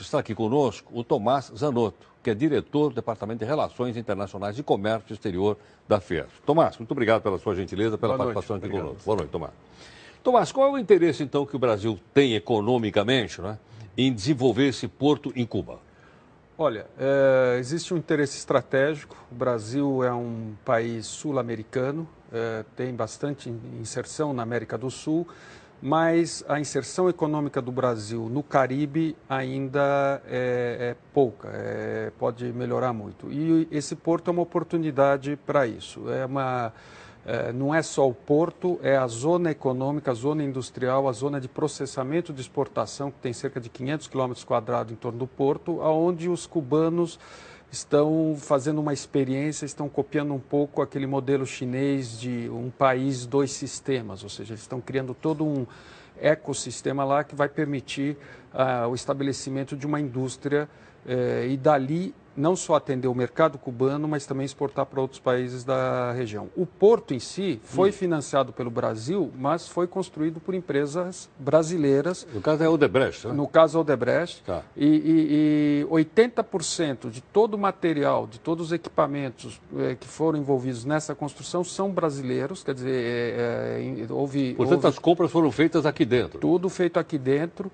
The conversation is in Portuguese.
Está aqui conosco o Tomás Zanotto, que é diretor do Departamento de Relações Internacionais e Comércio Exterior da FIERS. Tomás, muito obrigado pela sua gentileza, pela Boa participação noite. aqui obrigado. conosco. Boa noite, Tomás. Tomás, qual é o interesse, então, que o Brasil tem economicamente né, em desenvolver esse porto em Cuba? Olha, é, existe um interesse estratégico. O Brasil é um país sul-americano, é, tem bastante inserção na América do Sul mas a inserção econômica do Brasil no Caribe ainda é, é pouca, é, pode melhorar muito. E esse porto é uma oportunidade para isso. É uma, é, não é só o porto, é a zona econômica, a zona industrial, a zona de processamento de exportação, que tem cerca de 500 quilômetros quadrados em torno do porto, aonde os cubanos estão fazendo uma experiência, estão copiando um pouco aquele modelo chinês de um país, dois sistemas, ou seja, eles estão criando todo um ecossistema lá que vai permitir ah, o estabelecimento de uma indústria eh, e dali não só atender o mercado cubano, mas também exportar para outros países da região. O porto em si foi hum. financiado pelo Brasil, mas foi construído por empresas brasileiras. No caso é Odebrecht, né? No caso é Odebrecht. Tá. E, e, e 80% de todo o material, de todos os equipamentos eh, que foram envolvidos nessa construção são brasileiros, quer dizer, eh, houve... Portanto, houve... as compras foram feitas aqui dentro? Tudo feito aqui dentro.